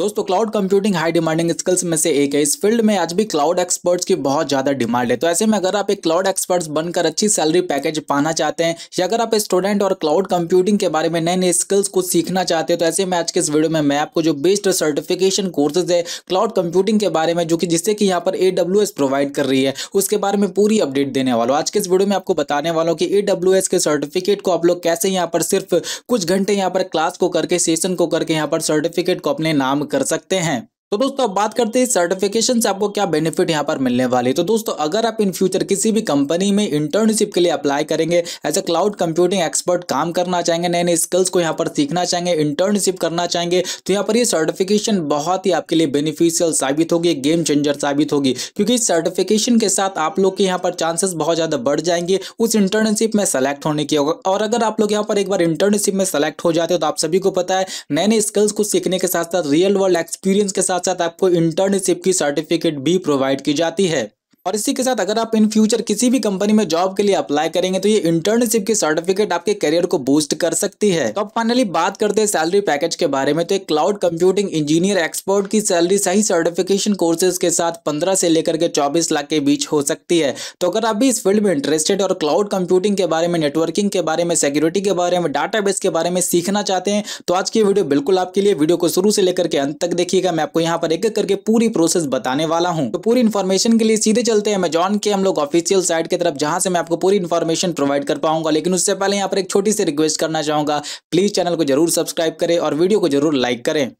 दोस्तों cloud computing high demanding skills में से एक है इस फील्ड में आज भी क्लाउड एक्सपर्ट्स की बहुत ज़्यादा डिमांड है तो ऐसे में अगर आप एक क्लाउड एक्सपर्ट्स बनकर अच्छी सैलरी पैकेज पाना चाहते हैं या अगर आप स्टूडेंट और क्लाउड कंप्यूटिंग के बारे में नए नए स्किल्स को सीखना चाहते हैं तो ऐसे में आज के इस वीडियो में मैं आपको जो बेस्ट सर्टिफिकेशन कोर्सेज है क्लाउड कंप्यूटिंग के बारे में जो कि जिससे कि यहाँ पर ए प्रोवाइड कर रही है उसके बारे में पूरी अपडेट देने वालों आज के इस वीडियो में आपको बताने वालों की ए के सर्टिफिकेट को आप लोग कैसे यहाँ पर सिर्फ कुछ घंटे यहाँ पर क्लास को करके सेशन को करके यहाँ पर सर्टिफिकेट को अपने नाम कर सकते हैं तो दोस्तों अब बात करते हैं सर्टिफिकेशन से आपको क्या बेनिफिट यहाँ पर मिलने वाली तो दोस्तों अगर आप इन फ्यूचर किसी भी कंपनी में इंटर्नशिप के लिए अप्लाई करेंगे as a cloud computing expert काम करना चाहेंगे नए नए स्किल्स को यहाँ पर सीखना चाहेंगे इंटर्नशिप करना चाहेंगे तो यहाँ पर ये सर्टिफिकेशन बहुत ही आपके लिए बेनिफिशियल साबित होगी गेम चेंजर साबित होगी क्योंकि इस सर्टिफिकेशन के साथ आप लोग के यहाँ पर चांसेस बहुत ज़्यादा बढ़ जाएंगे उस इंटर्नशिप में सेलेक्ट होने की और अगर आप लोग यहाँ पर एक बार इंटर्नशिप में सेलेक्ट हो जाते हो तो आप सभी को पता है नए नए स्किल्स को सीखने के साथ साथ रियल वर्ल्ड एक्सपीरियंस के साथ साथ साथ आपको इंटर्नशिप की सर्टिफिकेट भी प्रोवाइड की जाती है और इसी के साथ अगर आप इन फ्यूचर किसी भी कंपनी में जॉब के लिए अप्लाई करेंगे तो ये इंटर्नशिप की सर्टिफिकेट आपके करियर को बूस्ट कर सकती है तो अब फाइनली बात करते हैं सैलरी पैकेज के बारे में तो एक क्लाउड कंप्यूटिंग इंजीनियर एक्सपर्ट की सैलरी सही सर्टिफिकेशन कोर्सेज के साथ पंद्रह से लेकर के चौबीस लाख के बीच हो सकती है तो अगर आप भी इस फील्ड में इंटरेस्टेड और क्लाउड कंप्यूटिंग के बारे में नेटवर्किंग के बारे में सिक्योरिटी के बारे में डाटा के बारे में सीखना चाहते हैं तो आज की वीडियो बिल्कुल आपके लिए वीडियो को शुरू से लेकर के अंत तक देखिएगा मैं आपको यहाँ पर एक एक करके पूरी प्रोसेस बताने वाला हूँ तो पूरी इन्फॉर्मेशन के लिए सीधे चलते हैं अमेजोन के हम लोग ऑफिशियल साइट की तरफ जहां से मैं आपको पूरी इन्फॉर्मेशन प्रोवाइड कर पाऊंगा लेकिन उससे पहले यहाँ पर एक छोटी सी रिक्वेस्ट करना चाहूंगा प्लीज़ चैनल को जरूर सब्सक्राइब करें और वीडियो को जरूर लाइक करें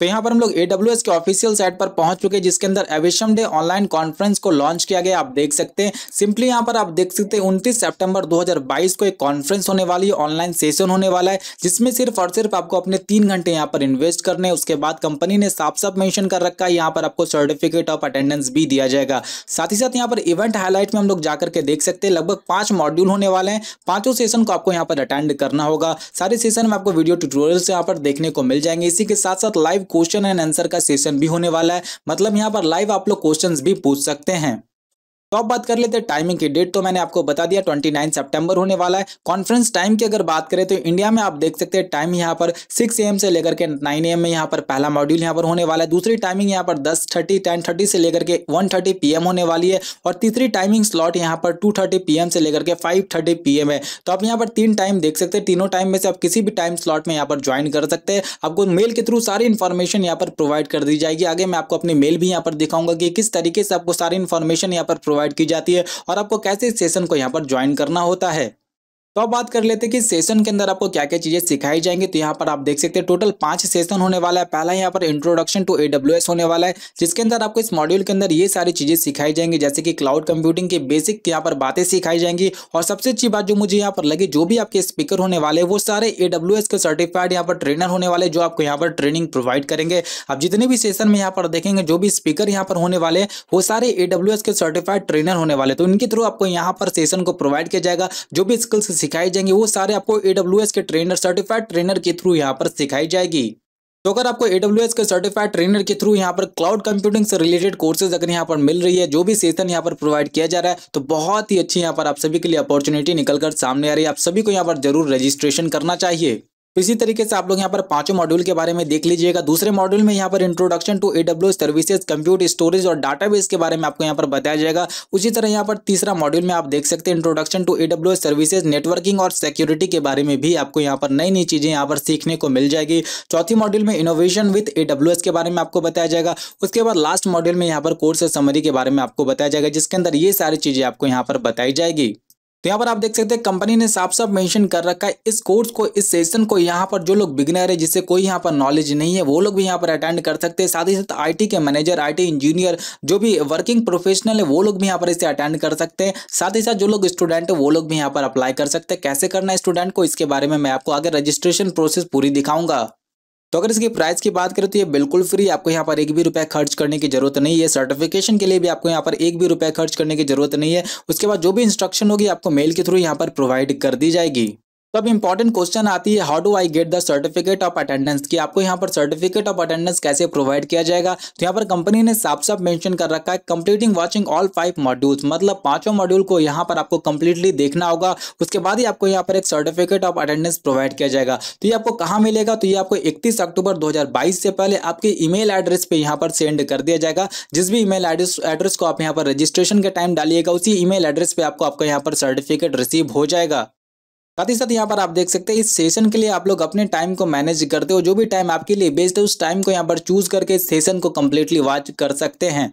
तो यहाँ पर हम लोग ए के ऑफिशियल साइट पर पहुंच चुके हैं जिसके अंदर एविशम डे ऑनलाइन कॉन्फ्रेंस को लॉन्च किया गया आप देख सकते हैं सिंपली यहाँ पर आप देख सकते हैं 29 सितंबर 2022 को एक कॉन्फ्रेंस होने वाली है ऑनलाइन सेशन होने वाला है जिसमें सिर्फ और सिर्फ आपको अपने तीन घंटे यहाँ पर इन्वेस्ट करने उसके बाद कंपनी ने साफ साफ मैंशन कर रखा है यहाँ पर आपको सर्टिफिकेट ऑफ अटेंडेंस भी दिया जाएगा साथ ही साथ यहाँ पर इवेंट हाईलाइट में हम लोग जाकर के देख सकते हैं लगभग पांच मॉड्यूल होने वाले हैं पांचों सेशन को आपको यहाँ पर अटेंड करना होगा सारे सेशन में आपको वीडियो ट्यूटोरियल यहाँ पर देखने को मिल जाएंगे इसी के साथ साथ live live question and answer का सेशन भी होने वाला है मतलब यहाँ पर लाइव आप लोग क्वेश्चन भी पूछ सकते हैं तो अब बात कर लेते हैं टाइमिंग की डेट तो मैंने आपको बता दिया ट्वेंटी नाइन सेप्टेम्बर होने वाला है कॉन्फ्रेंस टाइम की अगर बात करें तो इंडिया में आप देख सकते हैं टाइम यहाँ पर सिक्स एम से लेकर के नाइन एम में यहाँ पर पहला मॉड्यूल यहाँ पर होने वाला है दूसरी टाइमिंग यहाँ पर दस थर्टी टेन थर्टी से लेकर के वन थर्टी पी एम होने वाली है और तीसरी टाइमिंग स्लॉट यहाँ पर टू थर्टी पी एम से लेकर के फाइव थर्टी पी एम है तो आप यहाँ पर तीन टाइम देख सकते हैं तीनों टाइम में से आप किसी भी टाइम स्लॉट में यहाँ पर ज्वाइन कर सकते हैं आपको मेल के थ्रू सारी इन्फॉर्मेशन यहाँ पर प्रोवाइड कर दी जाएगी आगे मैं आपको अपनी मेल भी यहाँ पर दिखाऊंगा कि किस तरीके से आपको सारी इन्फॉर्मेशन यहाँ पर प्रोवाइड प्रोवाइड की जाती है और आपको कैसे इस सेशन को यहाँ पर ज्वाइन करना होता है तो अब बात कर लेते हैं कि सेशन के अंदर आपको क्या क्या चीज़ें सिखाई जाएंगी तो यहाँ पर आप देख सकते हैं टोटल पांच सेशन होने वाला है पहला यहाँ पर इंट्रोडक्शन टू ए होने वाला है जिसके अंदर आपको इस मॉड्यूल के अंदर ये सारी चीज़ें सिखाई जाएंगी जैसे कि क्लाउड कंप्यूटिंग के बेसिक यहाँ पर बातें सिखाई जाएंगी और सबसे अच्छी बात जो मुझे यहाँ पर लगी जो भी आपके स्पीकर होने वाले वो सारे ए के सर्टिफाइड यहाँ पर ट्रेनर होने वाले जो आपको यहाँ पर ट्रेनिंग प्रोवाइड करेंगे आप जितने भी सेशन में यहाँ पर देखेंगे जो भी स्पीकर यहाँ पर होने वाले वो सारे ए के सर्टिफाइड ट्रेनर होने वाले तो इनके थ्रू आपको यहाँ पर सेशन को प्रोवाइड किया जाएगा जो भी स्किल्स सिखाई जाएंगी वो सारे आपको ए के ट्रेनर सर्टिफाइड ट्रेनर के थ्रू यहाँ पर सिखाई जाएगी तो अगर आपको AWS के सर्टिफाइड ट्रेनर के थ्रू यहाँ पर क्लाउड कंप्यूटिंग से रिलेटेड कोर्सेज अगर यहाँ पर मिल रही है जो भी सेशन यहाँ पर प्रोवाइड किया जा रहा है तो बहुत ही अच्छी यहाँ पर आप सभी के लिए अपॉर्चुनिटी निकलकर सामने आ रही है आप सभी को यहाँ पर जरूर रजिस्ट्रेशन करना चाहिए तो इसी तरीके से आप लोग यहाँ पर पांचों मॉड्यूल के बारे में देख लीजिएगा दूसरे मॉड्यूल में यहाँ पर introduction to AWS services compute storage और डाटाबेस के बारे में आपको यहाँ पर बताया जाएगा उसी तरह यहाँ पर तीसरा मॉड्यूल में आप देख सकते हैं introduction to AWS services networking और सिक्योरिटी के बारे में भी आपको यहाँ पर नई नई चीज़ें यहाँ पर सीखने को मिल जाएगी चौथी मॉड्यूल में इनोवेशन विथ एडब्ल्यू के बारे में आपको बताया जाएगा उसके बाद लास्ट मॉड्यूल में यहाँ पर कोर्स समरी के बारे में आपको बताया जाएगा जिसके अंदर ये सारी चीज़ें आपको यहाँ पर बताई जाएगी तो यहाँ पर आप देख सकते हैं कंपनी ने साफ साफ मेंशन कर रखा है इस कोर्स को इस सेशन को यहाँ पर जो लोग बिगनर है जिसे कोई यहाँ पर नॉलेज नहीं है वो लोग भी यहाँ पर अटेंड कर सकते हैं साथ ही साथ आईटी के मैनेजर आईटी इंजीनियर जो भी वर्किंग प्रोफेशनल है वो लोग भी यहाँ पर इसे अटेंड कर सकते हैं साथ ही साथ जो लोग स्टूडेंट है वो लोग भी यहाँ पर अप्लाई कर सकते हैं कैसे करना है स्टूडेंट को इसके बारे में मैं आपको आगे रजिस्ट्रेशन प्रोसेस पूरी दिखाऊंगा तो अगर इसकी प्राइस की बात करें तो ये बिल्कुल फ्री आपको यहाँ पर एक भी रुपया खर्च करने की जरूरत नहीं है सर्टिफिकेशन के लिए भी आपको यहाँ पर एक भी रुपया खर्च करने की जरूरत नहीं है उसके बाद जो भी इंस्ट्रक्शन होगी आपको मेल के थ्रू यहाँ पर प्रोवाइड कर दी जाएगी तो अब इंपॉर्टेंट क्वेश्चन आती है how do I get the certificate of attendance कि आपको यहाँ पर सर्टिफिकेट ऑफ अटेंडेंस कैसे प्रोवाइड किया जाएगा तो यहाँ पर कंपनी ने साफ साफ मेंशन कर रखा है completing watching all five modules मतलब पांचों मॉड्यूल को यहाँ पर आपको कंप्लीटली देखना होगा उसके बाद ही आपको यहाँ पर एक सर्टिफिकेट ऑफ अटेंडेंस प्रोवाइड किया जाएगा तो ये आपको कहाँ मिलेगा तो ये आपको इकतीस अक्टूबर दो से पहले आपके ई एड्रेस पर यहाँ पर सेंड कर दिया जाएगा जिस भी ई एड्रेस एड्रेस को आप यहाँ पर रजिस्ट्रेशन के टाइम डालिएगा उसी ई एड्रेस पर आपको आपका यहाँ पर सर्टिफिकेट रिसीव हो जाएगा साथ ही साथ यहाँ पर आप देख सकते हैं इस सेशन के लिए आप लोग अपने टाइम को मैनेज करते हो जो भी टाइम आपके लिए बेस्ट है उस टाइम को यहाँ पर चूज करके इस सेशन को कम्प्लीटली वॉच कर सकते हैं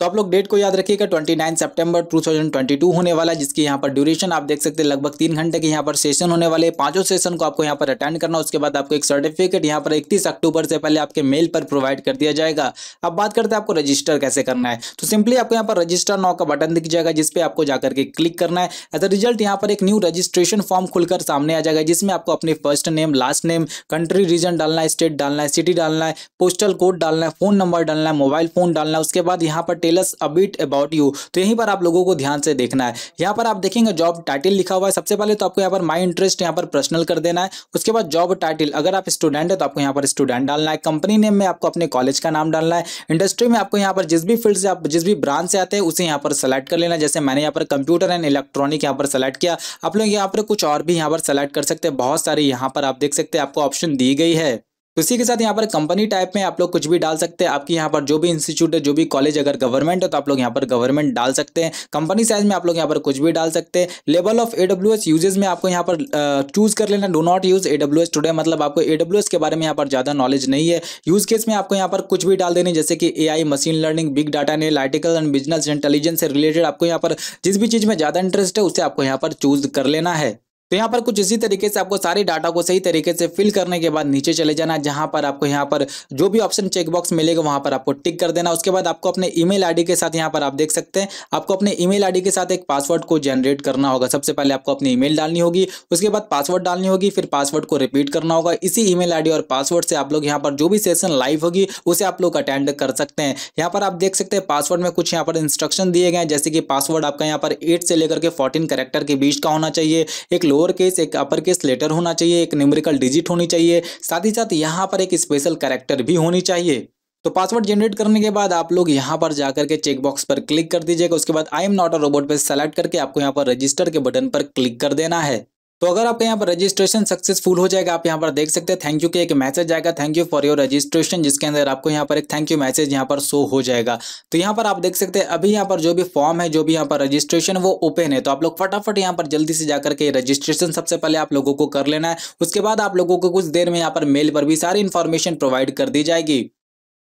तो आप लोग डेट को याद रखिएगा 29 सितंबर 2022 होने वाला जिसकी यहाँ पर ड्यूरेशन आप देख सकते हैं लगभग तीन घंटे के यहाँ पर सेशन होने वाले पांचों सेशन को आपको यहाँ पर अटेंड करना उसके बाद आपको एक सर्टिफिकेट यहाँ पर 31 अक्टूबर से पहले आपके मेल पर प्रोवाइड कर दिया जाएगा अब बात करते हैं आपको रजिस्टर कैसे करना है तो सिंपली आपको यहाँ पर रजिस्टर नाव का बटन दिख जाएगा जिसपे आपको जाकर के क्लिक करना है एज अ रिजल्ट यहाँ पर एक न्यू रजिस्ट्रेशन फॉर्म खुलकर सामने आ जाएगा जिसमें आपको अपनी first name last name country region डालना है स्टेट डालना है सिटी डालना है पोस्टल कोड डालना है फोन नंबर डालना है मोबाइल फोन डालना है उसके बाद यहाँ पर टेलस अबिट अबाउट यू तो यहीं पर आप लोगों को ध्यान से देखना है यहाँ पर आप देखेंगे जॉब टाइटल लिखा हुआ है सबसे पहले तो आपको यहाँ पर माई इंटरेस्ट यहाँ पर पर्सनल कर देना है उसके बाद जॉब टाइटल अगर आप स्टूडेंट है तो आपको यहाँ पर स्टूडेंट डालना है कंपनी नेम में आपको अपने कॉलेज का नाम डालना है इंडस्ट्री में आपको यहाँ पर जिस भी फील्ड से आप जिस भी ब्रांच से आते हैं उसे यहाँ पर सेलेक्ट कर लेना जैसे मैंने यहाँ पर कंप्यूटर एंड इलेक्ट्रॉनिक यहाँ पर सेलेक्ट किया आप लोग यहाँ पर कुछ और भी यहाँ पर सेलेक्ट कर सकते हैं बहुत सारी यहाँ पर आप देख सकते हैं आपको ऑप्शन दी गई है तो इसी के साथ यहाँ पर कंपनी टाइप में आप लोग कुछ भी डाल सकते हैं आपकी यहाँ पर जो भी इंस्टीट्यूट है जो भी कॉलेज अगर गवर्नमेंट है तो आप लोग यहाँ पर गवर्नमेंट डाल सकते हैं कंपनी साइज में आप लोग यहाँ पर कुछ भी डाल सकते हैं level of AWS usages में आपको यहाँ पर चूज कर लेना do not use AWS today मतलब आपको एडब्ल्यू एस के बारे में यहाँ पर ज़्यादा नॉलेज नहीं है यूज केस में आपको यहाँ पर कुछ भी डाल देने जैसे कि A I machine learning big data ने आर्टिकल एंड बिजनेस इंटेलिजेंस से रिलेटेड आपको यहाँ पर जिस भी चीज़ में ज़्यादा इंटरेस्ट है उसे आपको यहाँ पर चूज कर लेना है तो यहाँ पर कुछ इसी तरीके से आपको सारे डाटा को सही तरीके से फिल करने के बाद नीचे चले जाना है जहाँ पर आपको यहाँ पर जो भी ऑप्शन चेकबॉक्स मिलेगा वहाँ पर आपको टिक कर देना उसके बाद आपको अपने ईमेल आईडी के साथ यहाँ पर आप देख सकते हैं आपको अपने ईमेल आईडी के साथ एक पासवर्ड को जनरेट करना होगा सबसे पहले आपको अपनी ई डालनी होगी उसके बाद पासवर्ड डालनी होगी फिर पासवर्ड को रिपीट करना होगा इसी ई मेल और पासवर्ड से आप लोग यहाँ पर जो भी सेशन लाइव होगी उसे आप लोग अटेंड कर सकते हैं यहाँ पर आप देख सकते हैं पासवर्ड में कुछ यहाँ पर इंस्ट्रक्शन दिए गए हैं जैसे कि पासवर्ड आपका यहाँ पर एट से लेकर के फोर्टीन करेक्टर के बीच का होना चाहिए एक लोअर केस एक अपर केस लेटर होना चाहिए एक न्यूमेरिकल डिजिट होनी चाहिए साथ ही साथ यहाँ पर एक स्पेशल करेक्टर भी होनी चाहिए तो पासवर्ड जनरेट करने के बाद आप लोग यहाँ पर जाकर के चेकबॉक्स पर क्लिक कर दीजिएगा उसके बाद I am not a robot पर सेलेक्ट करके आपको यहाँ पर रजिस्टर के बटन पर क्लिक कर देना है तो अगर आपका यहाँ पर रजिस्ट्रेशन सक्सेसफुल हो जाएगा आप यहाँ पर देख सकते हैं थैंक यू के एक मैसेज आएगा thank you for your registration जिसके अंदर आपको यहाँ पर एक थैंक यू मैसेज यहाँ पर शो हो जाएगा तो यहाँ पर आप देख सकते हैं अभी यहाँ पर जो भी फॉर्म है जो भी यहाँ पर रजिस्ट्रेशन वो ओपन है तो आप लोग फटाफट यहाँ पर जल्दी से जाकर के रजिस्ट्रेशन सबसे पहले आप लोगों को कर लेना है उसके बाद आप लोगों को कुछ देर में यहाँ पर मेल पर भी सारी इन्फॉर्मेशन प्रोवाइड कर दी जाएगी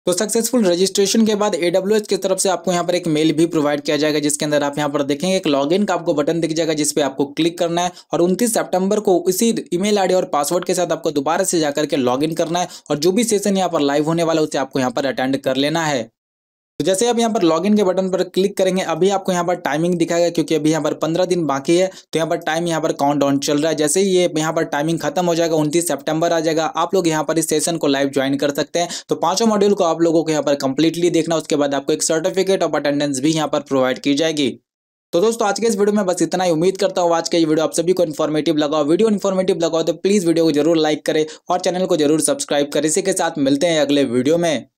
तो सक्सेसफुल रजिस्ट्रेशन के बाद एडब्ल्यू की तरफ से आपको यहाँ पर एक मेल भी प्रोवाइड किया जाएगा जिसके अंदर आप यहाँ पर देखेंगे एक लॉगिन का आपको बटन दिख जाएगा जिस पे आपको क्लिक करना है और 29 सितंबर को इसी ईमेल आईडी और पासवर्ड के साथ आपको दोबारा से जाकर के लॉगिन करना है और जो भी सेशन यहाँ पर लाइव होने वाला है उसे आपको यहाँ पर अटेंड कर लेना है तो जैसे आप यहाँ पर लॉगिन के बटन पर क्लिक करेंगे अभी आपको यहाँ पर टाइमिंग दिखाएगा क्योंकि अभी यहाँ पर पंद्रह दिन बाकी है तो यहाँ पर टाइम यहाँ पर काउंट डाउन चल रहा है जैसे ही ये यहाँ पर टाइमिंग खत्म हो जाएगा उनतीस सेप्टेम्बर आ जाएगा आप लोग यहाँ पर इस सेशन को लाइव ज्वाइन कर सकते हैं तो पांचों मॉड्यूल को आप लोगों को यहाँ पर कंप्लीटली देखना उसके बाद आपको एक सर्टिफिकेट ऑफ अटेंडेंस भी यहाँ पर प्रोवाइड की जाएगी तो दोस्तों आज के इस वीडियो में बस इतना ही उम्मीद करता हूँ आज का ये वीडियो आप सभी को इन्फॉर्मेटिव लगाओ वीडियो इन्फॉर्मेटिव लगाओ तो प्लीज़ वीडियो को जरूर लाइक करें और चैनल को जरूर सब्सक्राइब करें इसी के साथ मिलते हैं अगले वीडियो में